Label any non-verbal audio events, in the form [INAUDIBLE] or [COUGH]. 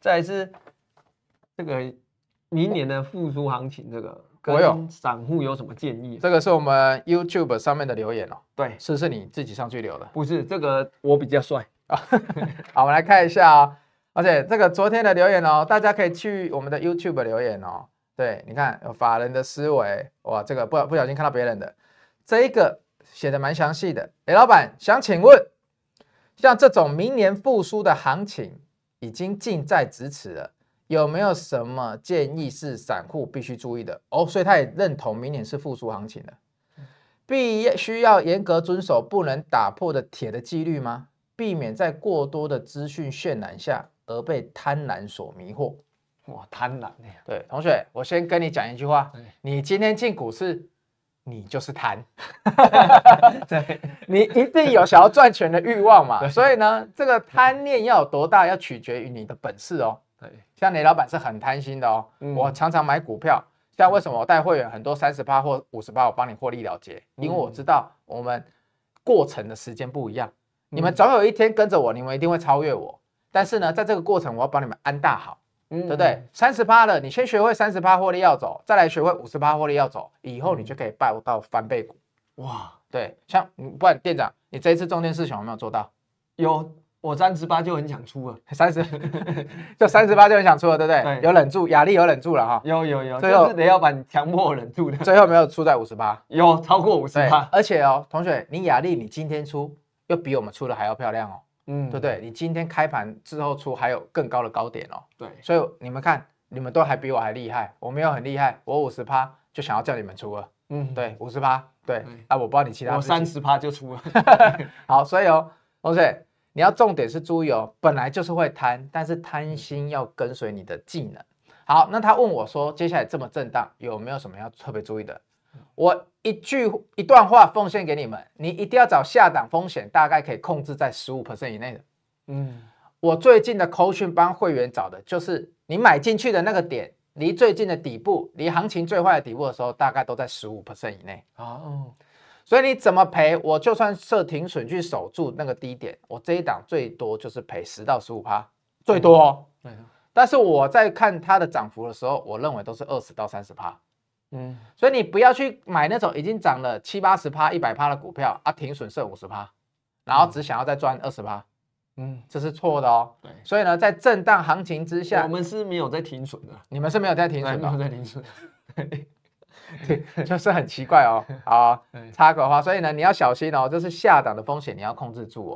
再是这个明年的复苏行情，这个跟散户有什么建议？这个是我们 YouTube 上面的留言哦。对，是是你自己上去留的？不是，这个我比较帅啊。[LAUGHS] 好，我们来看一下啊。而且这个昨天的留言哦，大家可以去我们的 YouTube 留言哦。对，你看，法人的思维哇，这个不不小心看到别人的这一个写的蛮详细的。哎，老板想请问，像这种明年复苏的行情？已经近在咫尺了，有没有什么建议是散户必须注意的哦？所以他也认同明年是复苏行情的，必需要严格遵守不能打破的铁的纪律吗？避免在过多的资讯渲染下而被贪婪所迷惑。哇，贪婪呀！对，同学，我先跟你讲一句话，你今天进股市。你就是贪，[LAUGHS] 对你一定有想要赚钱的欲望嘛，所以呢，这个贪念要有多大，要取决于你的本事哦。对，像雷老板是很贪心的哦，我常常买股票，像为什么带会员很多三十八或五十八，我帮你获利了结，因为我知道我们过程的时间不一样，你们总有一天跟着我，你们一定会超越我，但是呢，在这个过程，我要帮你们安大好。对不对？三十八了，你先学会三十八获利要走，再来学会五十八获利要走，以后你就可以爆到翻倍股，哇！对，像，不然店长，你这一次重点事情有没有做到？有，我三十八就很想出了，三十 [LAUGHS] 就三十八就很想出了，对不对？对，有忍住，雅丽有忍住了哈，有有有，最后得要把强迫忍住的，最后没有出在五十八，[LAUGHS] 有超过五十八，而且哦，同学，你雅丽，你今天出，又比我们出的还要漂亮哦。嗯，对对，你今天开盘之后出还有更高的高点哦。对，所以你们看，你们都还比我还厉害，我没有很厉害，我五十趴就想要叫你们出了。嗯，对，五十趴，对，啊，我不知道你其他。我三十趴就出了。[LAUGHS] 好，所以哦，同学，你要重点是，注意哦，本来就是会贪，但是贪心要跟随你的技能。好，那他问我说，接下来这么震荡，有没有什么要特别注意的？我一句一段话奉献给你们，你一定要找下档风险大概可以控制在十五 percent 以内的。嗯，我最近的 coaching 帮会员找的就是你买进去的那个点，离最近的底部，离行情最坏的底部的时候，大概都在十五 percent 以内哦。所以你怎么赔，我就算设停损去守住那个低点，我这一档最多就是赔十到十五趴，最多。嗯，但是我在看它的涨幅的时候，我认为都是二十到三十趴。嗯，所以你不要去买那种已经涨了七八十趴、一百趴的股票啊，停损是五十趴，然后只想要再赚二十趴，嗯，这是错的哦。对，所以呢，在震荡行情之下，我们是没有在停损的，你们是没有在停损的。没有在停损。[LAUGHS] 对，就是很奇怪哦。啊，[LAUGHS] 插口的话，所以呢，你要小心哦，就是下档的风险你要控制住哦。